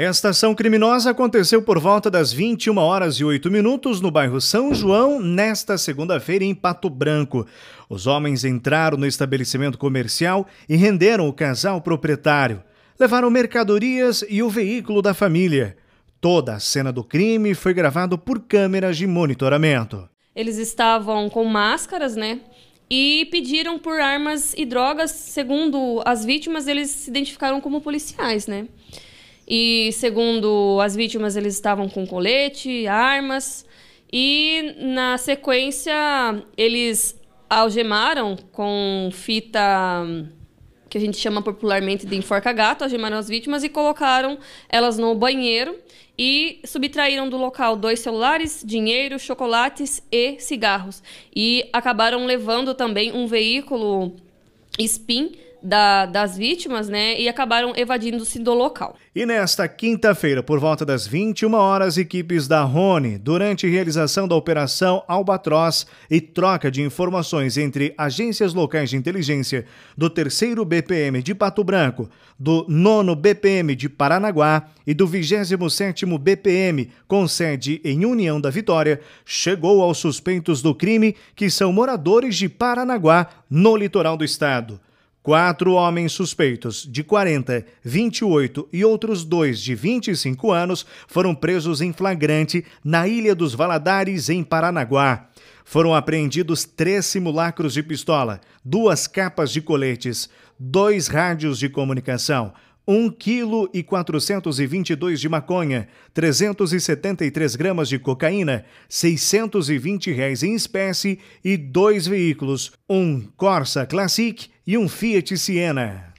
Esta ação criminosa aconteceu por volta das 21 horas e 8 minutos no bairro São João, nesta segunda-feira em Pato Branco. Os homens entraram no estabelecimento comercial e renderam o casal proprietário. Levaram mercadorias e o veículo da família. Toda a cena do crime foi gravada por câmeras de monitoramento. Eles estavam com máscaras, né? E pediram por armas e drogas. Segundo as vítimas, eles se identificaram como policiais, né? E segundo as vítimas, eles estavam com colete, armas. E na sequência, eles algemaram com fita hum, que a gente chama popularmente de enforca-gato, algemaram as vítimas e colocaram elas no banheiro e subtraíram do local dois celulares, dinheiro, chocolates e cigarros. E acabaram levando também um veículo Spin da, das vítimas, né? E acabaram evadindo-se do local. E nesta quinta-feira, por volta das 21 horas, equipes da Rone, durante a realização da operação Albatroz e troca de informações entre agências locais de inteligência do 3 BPM de Pato Branco, do 9 BPM de Paranaguá e do 27 BPM, com sede em União da Vitória, chegou aos suspeitos do crime, que são moradores de Paranaguá, no litoral do estado. Quatro homens suspeitos de 40, 28 e outros dois de 25 anos foram presos em flagrante na Ilha dos Valadares, em Paranaguá. Foram apreendidos três simulacros de pistola, duas capas de coletes, dois rádios de comunicação, 1 kg e 422 de maconha, 373 gramas de cocaína, 620 reais em espécie e dois veículos, um Corsa Classic e um Fiat Siena.